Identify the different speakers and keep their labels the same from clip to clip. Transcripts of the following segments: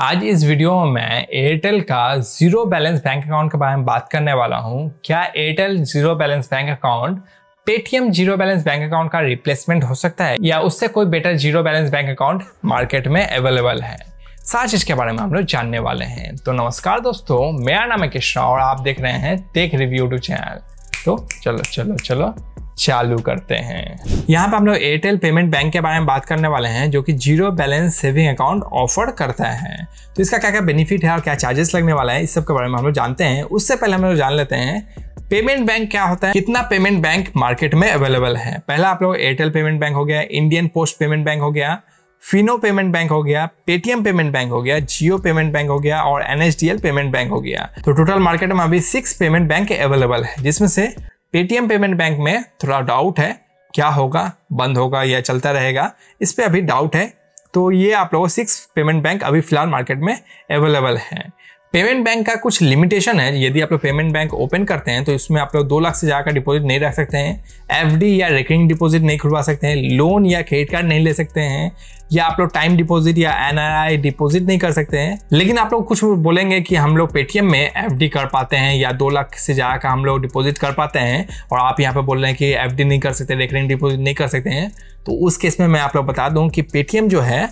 Speaker 1: आज इस वीडियो में मैं एयरटेल का जीरो बैलेंस बैंक अकाउंट के बारे में बात करने वाला हूँ क्या Airtel zero balance bank account Paytm zero balance bank account का रिप्लेसमेंट हो सकता है या उससे कोई better zero balance bank account market में अवेलेबल है सारा चीज के बारे में हम लोग जानने वाले हैं तो नमस्कार दोस्तों मेरा नाम है कृष्णा और आप देख रहे हैं टेक रिव्यू टू चैनल तो चलो चलो चलो चालू करते हैं यहाँ पे हम लोग एयरटेल पेमेंट बैंक के बारे में बात करने वाले हैं जो कि zero balance saving account offer करता है तो इसका क्या क्या बेनिफिट है और क्या चार्जेस लगने वाला है इस सब के बारे में हम लोग जानते हैं उससे पहले हम लोग जान लेते हैं पेमेंट बैंक क्या होता है कितना पेमेंट बैंक मार्केट में अवेलेबल है पहला आप लोग एयरटेल पेमेंट बैंक हो गया इंडियन पोस्ट पेमेंट बैंक हो गया फिनो पेमेंट बैंक हो गया पेटीएम पेमेंट बैंक हो गया जियो पेमेंट बैंक हो गया और एनएसडीएल पेमेंट बैंक हो गया तो टोटल मार्केट में अभी सिक्स पेमेंट बैंक अवेलेबल है जिसमें से पेटीएम पेमेंट बैंक में थोड़ा डाउट है क्या होगा बंद होगा या चलता रहेगा इस पर अभी डाउट है तो ये आप लोगों सिक्स पेमेंट बैंक अभी फिलहाल मार्केट में अवेलेबल है पेमेंट बैंक का कुछ लिमिटेशन है यदि आप लोग पेमेंट बैंक ओपन करते हैं तो इसमें आप लोग दो लाख से ज़्यादा का डिपॉजिट नहीं रख सकते हैं एफडी या रिकरिंग डिपॉजिट नहीं खुलवा सकते हैं लोन या क्रेडिट कार्ड नहीं ले सकते हैं या आप लोग टाइम डिपॉजिट या एन डिपॉजिट नहीं कर सकते हैं लेकिन आप लोग कुछ बोलेंगे कि हम लोग पेटीएम में एफ कर पाते हैं या दो लाख से ज़्यादा का हम लोग डिपॉजिट कर पाते हैं और आप यहाँ पर बोल रहे हैं कि एफ नहीं कर सकते रेकरिंग डिपॉजिट नहीं कर सकते हैं तो उस केस में मैं आप लोग बता दूँ कि पेटीएम जो है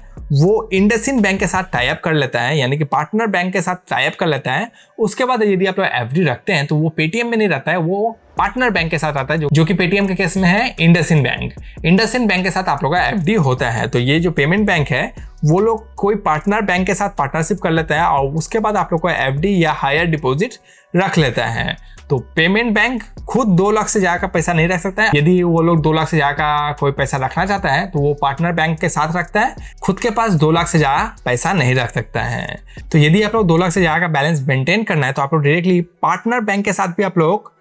Speaker 1: वो इंडसिन बैंक के साथ टाइप कर लेता है यानी कि पार्टनर बैंक के साथ टाइप कर लेता है उसके बाद यदि आप लोग एफ रखते हैं तो वो पेटीएम में नहीं रहता है वो पार्टनर बैंक के साथ आता है जो, जो कि पेटीएम के केस में है इंडसिन बैंक इंडसिन बैंक के साथ आप लोग का एफ होता है तो ये जो पेमेंट बैंक है वो लोग कोई पार्टनर बैंक के साथ पार्टनरशिप कर लेता है और उसके बाद आप लोग का एफ या हायर डिपोजिट रख लेता है तो पेमेंट बैंक खुद दो लाख से ज़्यादा का पैसा नहीं रख सकता है यदि वो लोग दो लाख से ज़्यादा का कोई पैसा रखना चाहता है तो वो पार्टनर बैंक के साथ रखता है खुद के पास दो लाख से ज़्यादा पैसा नहीं रख सकता है तो यदि आप लोग दो लाख से ज़्यादा का बैलेंस मेंटेन करना है तो आप लोग डायरेक्टली पार्टनर बैंक के साथ भी आप लोग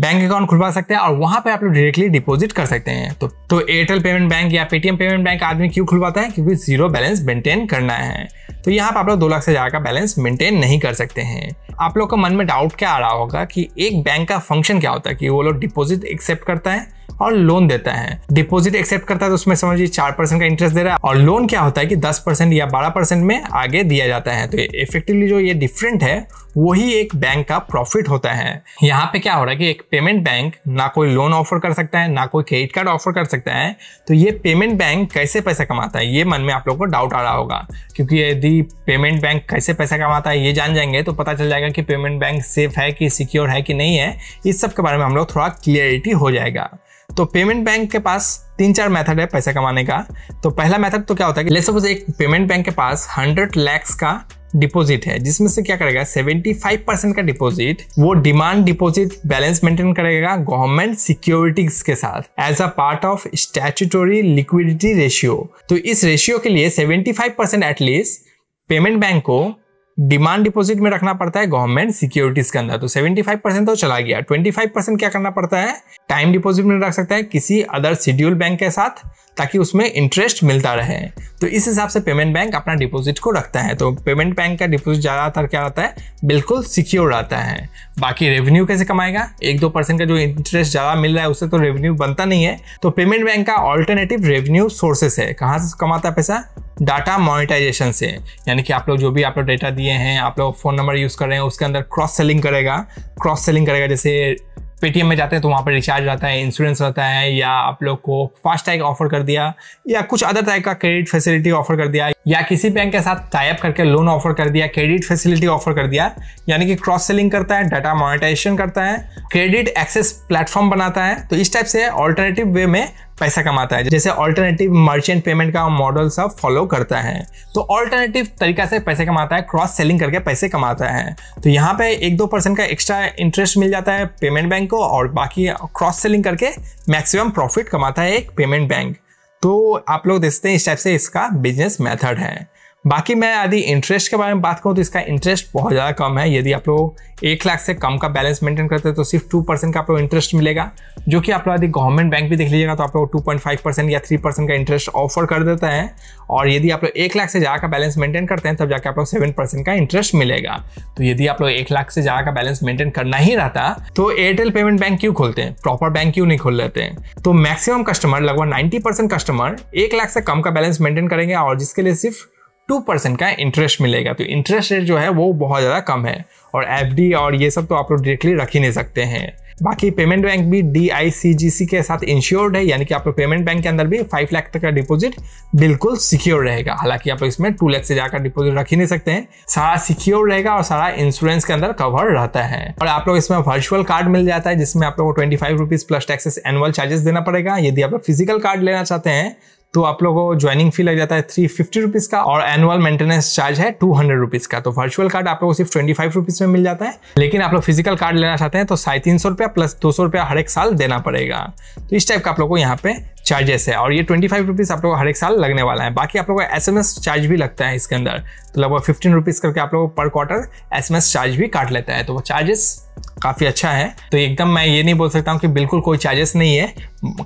Speaker 1: बैंक अकाउंट खुलवा सकते हैं और वहां पे आप लोग डायरेक्टली डिपॉजिट कर सकते हैं तो तो एयरटेल पेमेंट बैंक या पेटीएम पेमेंट बैंक आदमी क्यों खुलवाता है क्योंकि जीरो बैलेंस मेंटेन करना है तो यहाँ पर आप लोग दो लाख से ज़्यादा का बैलेंस मेंटेन नहीं कर सकते हैं आप लोग का मन में डाउट क्या आ रहा होगा कि एक बैंक का फंक्शन क्या होता है कि वो लोग डिपॉजिट एक्सेप्ट करता है और लोन देता है डिपॉजिट एक्सेप्ट करता है तो उसमें समझिए चार परसेंट का इंटरेस्ट दे रहा है और लोन क्या होता है कि दस परसेंट या बारह परसेंट में आगे दिया जाता है तो इफेक्टिवली जो ये डिफरेंट है वही एक बैंक का प्रॉफिट होता है यहाँ पे क्या हो रहा है कि एक पेमेंट बैंक ना कोई लोन ऑफर कर सकता है ना कोई क्रेडिट कार्ड ऑफर कर सकता है तो ये पेमेंट बैंक कैसे पैसा कमाता है ये मन में आप लोग को डाउट आ रहा होगा क्योंकि यदि पेमेंट बैंक कैसे पैसा कमाता है ये जान जाएंगे तो पता चल जाएगा जाएगा कि पेमेंट बैंक सेफ है कि सिक्योर है कि नहीं है इस सब के बारे में हम लोग थोड़ा क्लियरिटी हो जाएगा तो पेमेंट बैंक के पास तीन चार मेथड है पैसा कमाने का तो पहला मेथड तो क्या होता है कि सपोज एक पेमेंट बैंक के पास हंड्रेड लैक्स का डिपॉजिट है जिसमें से क्या करेगा 75 परसेंट का डिपॉजिट वो डिमांड डिपॉजिट बैलेंस मेंटेन करेगा गवर्नमेंट सिक्योरिटीज के साथ as a part of statutory liquidity ratio तो इस रेशियो के लिए 75 परसेंट एटलीस्ट पेमेंट बैंक को डिमांड डिपॉजिट में रखना पड़ता है गवर्नमेंट सिक्योरिटीज के अंदर तो 75 परसेंट तो चला गया 25 परसेंट क्या करना पड़ता है टाइम डिपॉजिट में रख सकता है किसी अदर शेड्यूल बैंक के साथ ताकि उसमें इंटरेस्ट मिलता रहे तो इस हिसाब से पेमेंट बैंक अपना डिपॉजिट को रखता है तो पेमेंट बैंक का डिपॉजिट ज़्यादातर क्या रहता है बिल्कुल सिक्योर रहता है बाकी रेवेन्यू कैसे कमाएगा एक दो परसेंट का जो इंटरेस्ट ज़्यादा मिल रहा है उससे तो रेवेन्यू बनता नहीं है तो पेमेंट बैंक का ऑल्टरनेटिव रेवेन्यू सोर्सेस है कहाँ से कमाता है पैसा डाटा मोनिटाइजेशन से यानी कि आप लोग जो भी आप लोग डेटा दिए हैं आप लोग फ़ोन नंबर यूज़ कर रहे हैं उसके अंदर क्रॉस सेलिंग करेगा क्रॉस सेलिंग करेगा जैसे पेटीएम में जाते हैं तो वहाँ पर रिचार्ज रहता है इंश्योरेंस रहता है या आप लोग को फास्ट टैग ऑफर कर दिया या कुछ अदर टाइप का क्रेडिट फैसिलिटी ऑफर कर दिया या किसी बैंक के साथ टाइप करके लोन ऑफर कर दिया क्रेडिट फैसिलिटी ऑफर कर दिया यानी कि क्रॉस सेलिंग करता है डाटा मोनिटाइजेशन करता है क्रेडिट एक्सेस प्लेटफॉर्म बनाता है तो इस टाइप से ऑल्टरनेटिव वे में पैसा कमाता है जैसे ऑल्टरनेटिव मर्चेंट पेमेंट का मॉडल सब फॉलो करता है तो ऑल्टरनेटिव तरीका से पैसे कमाता है क्रॉस सेलिंग करके पैसे कमाता है तो यहाँ पे एक दो परसेंट का एक्स्ट्रा इंटरेस्ट मिल जाता है पेमेंट बैंक को और बाकी क्रॉस सेलिंग करके मैक्सिमम प्रॉफिट कमाता है एक पेमेंट बैंक तो आप लोग देखते हैं इस टाइप से इसका बिजनेस मेथड है बाकी मैं यदि इंटरेस्ट के बारे में बात करूँ तो इसका इंटरेस्ट बहुत ज़्यादा कम है यदि आप लोग एक लाख से कम का बैलेंस मेंटेन करते हैं तो सिर्फ टू परसेंट का आप लोग इंटरेस्ट मिलेगा जो कि आप लोग यदि गवर्नमेंट बैंक भी देख लीजिएगा तो आप लोग टू पॉइंट फाइव परसेंट या थ्री परसेंट का इंटरेस्ट ऑफर कर देता है और यदि आप लोग एक लाख से ज़्यादा का बैलेंस मेंटेन करते हैं तब जाके आप लोग सेवन परसेंट का इंटरेस्ट मिलेगा तो यदि आप लोग एक लाख से ज़्यादा का बैलेंस मेंटेन करना ही रहता तो एयरटेल पेमेंट बैंक क्यों खोलते हैं प्रॉपर बैंक क्यों नहीं खोल लेते हैं तो मैक्सिमम कस्टमर लगभग नाइन्टी कस्टमर एक लाख से कम का बैलेंस मेंटेन करेंगे और जिसके लिए सिर्फ टू परसेंट का इंटरेस्ट मिलेगा तो इंटरेस्ट रेट जो है वो बहुत ज़्यादा कम है और एफ और ये सब तो आप लोग डायरेक्टली रख ही नहीं सकते हैं बाकी पेमेंट बैंक भी डी के साथ इंश्योर्ड है यानी कि आप लोग पेमेंट बैंक के अंदर भी फाइव लाख तक का डिपॉजिट बिल्कुल सिक्योर रहेगा हालांकि आप लोग इसमें टू लाख से जाकर डिपॉजिट रख ही नहीं सकते हैं सारा सिक्योर रहेगा और सारा इंश्योरेंस के अंदर कवर रहता है और आप लोग इसमें वर्चुअल कार्ड मिल जाता है जिसमें आप लोग को twenty five rupees plus taxes annual charges देना पड़ेगा यदि आप लोग फिजिकल कार्ड लेना चाहते हैं तो आप लोगों को ज्वाइनिंग फी लग जाता है थ्री फिफ्टी रुपीज़ का और एनुअल मेंटेनेंस चार्ज है टू हंड्रेड रुपीज़ का तो वर्चुअल कार्ड आप लोगों को सिर्फ ट्वेंटी फाइव रुपीज़ में मिल जाता है लेकिन आप लोग फिजिकल कार्ड लेना चाहते हैं तो साढ़े तीन सौ रुपया प्लस दो सौ रुपया हर एक साल देना पड़ेगा तो इस टाइप का आप लोग को यहाँ पे चार्जेस है और ये ट्वेंटी फाइव रुपीज़ आप लोगों को हर एक साल लगने वाला है बाकी आप लोगों को एस एम एस चार्ज भी लगता है इसके अंदर तो लगभग फिफ्टीन रुपीज़ करके आप लोगों को पर quarter S M S charge भी काट लेता है तो वो चार्जेस काफ़ी अच्छा है तो एकदम मैं ये नहीं बोल सकता हूँ कि बिल्कुल कोई चार्जेस नहीं है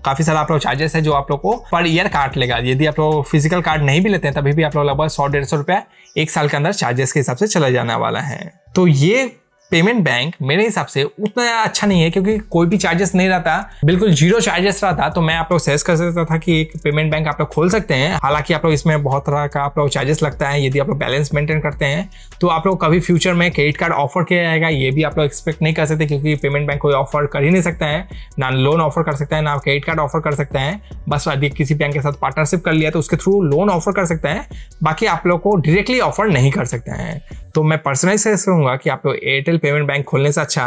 Speaker 1: काफ़ी सारा आप लोग चार्जेस है जो आप लोग को पर ईयर काट लेगा यदि आप लोग फिजिकल कार्ड नहीं भी लेते हैं तभी भी आप लोग लगभग सौ डेढ़ सौ रुपया एक साल के अंदर चार्जेस के हिसाब से चला जाने वाला है तो ये पेमेंट बैंक मेरे हिसाब से उतना अच्छा नहीं है क्योंकि कोई भी चार्जेस नहीं रहता बिल्कुल जीरो चार्जेस रहता तो मैं आप लोग सजेस्ट कर सकता था कि एक पेमेंट बैंक आप लोग खोल सकते हैं हालांकि आप लोग इसमें बहुत तरह का आप लोग चार्जेस लगता है यदि आप लोग बैलेंस मेंटेन करते हैं तो आप लोग कभी फ्यूचर में क्रेडिट कार्ड ऑफर किया जाएगा ये भी आप लोग एक्सपेक्ट नहीं कर सकते क्योंकि पेमेंट बैंक कोई ऑफर कर ही नहीं सकता है ना लोन ऑफर कर सकता है ना क्रेडिट कार्ड ऑफर कर सकता है बस यदि किसी बैंक के साथ पार्टनरशिप कर लिया तो उसके थ्रू लोन ऑफर कर सकता है बाकी आप लोग को डायरेक्टली ऑफर नहीं कर सकते हैं तो मैं पर्सनली सजेस्ट करूंगा कि आप लोग एयरटेल पेमेंट बैंक खोलने से अच्छा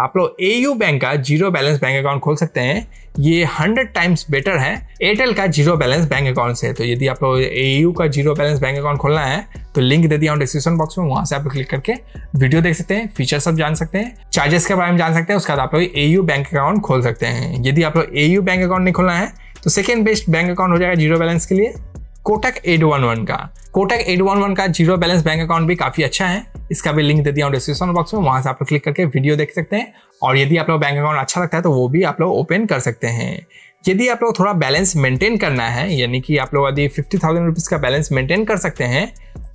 Speaker 1: आप लोग ए बैंक का जीरो बैलेंस बैंक अकाउंट खोल सकते हैं ये हंड्रेड टाइम्स बेटर है एयरटेल का जीरो बैलेंस बैंक अकाउंट से तो यदि आप लोग ए का जीरो बैलेंस बैंक अकाउंट खोलना है तो लिंक दे दिया हूँ डिस्क्रिप्शन बॉक्स में वहां से आप क्लिक करके वीडियो देख सकते हैं फीचर सब जान सकते हैं चार्जेस के बारे में जान सकते हैं उसके बाद आप लोग ए बैंक अकाउंट खोल सकते हैं यदि आप लोग ए बैंक अकाउंट नहीं खोलना है तो सेकेंड बेस्ट बैंक अकाउंट हो जाएगा जीरो बैलेंस के लिए कोटक एट वन वन का कोटक एट वन वन का जीरो बैलेंस बैंक अकाउंट भी काफी अच्छा है इसका भी लिंक दे दिया हूँ डिस्क्रिप्शन बॉक्स में वहां से आप लोग क्लिक करके वीडियो देख सकते हैं और यदि आप लोग बैंक अकाउंट अच्छा लगता है तो वो भी आप लोग ओपन कर सकते हैं यदि आप लोग थोड़ा बैलेंस मेंटेन करना है यानी कि आप लोग यदि फिफ्टी थाउजेंड रुपीज़ का बैलेंस मेंटेन कर सकते हैं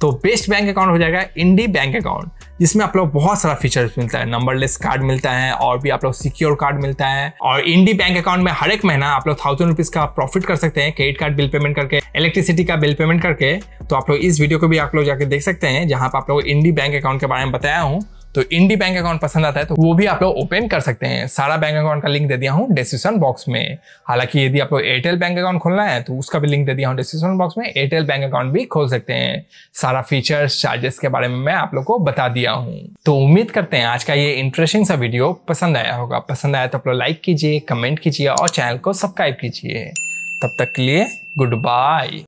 Speaker 1: तो बेस्ट बैंक अकाउंट हो जाएगा इंडी बैंक अकाउंट जिसमें आप लोग बहुत सारा फीचर्स मिलता है नंबरलेस कार्ड मिलता है और भी आप लोग सिक्योर कार्ड मिलता है और इंडी बैंक अकाउंट में हर एक महीना आप लोग थाउजेंड रुपीज़ का प्रॉफिट कर सकते हैं क्रेडिट कार्ड बिल पेमेंट करके इलेक्ट्रिसिटी का बिल पेमेंट करके तो आप लोग इस वीडियो को भी आप लोग जाके देख सकते हैं जहां पर आप लोग इंडी बैंक अकाउंट के बारे में बताया हूँ तो इंडी बैंक अकाउंट पसंद आता है तो वो भी आप लोग ओपन कर सकते हैं सारा बैंक अकाउंट का लिंक दे दिया हूँ डिस्क्रिप्शन बॉक्स में हालांकि यदि आप लोग एयरटेल बैंक अकाउंट खोलना है तो उसका भी लिंक दे दिया हूँ डिस्क्रिप्शन बॉक्स में एयरटेल बैंक अकाउंट भी खोल सकते हैं सारा फीचर्स चार्जेस के बारे में मैं आप लोग को बता दिया हूँ तो उम्मीद करते हैं आज का ये इंटरेस्टिंग सा वीडियो पसंद आया होगा पसंद आया तो आप लोग लाइक कीजिए कमेंट कीजिए और चैनल को सब्सक्राइब कीजिए तब तक के लिए गुड बाय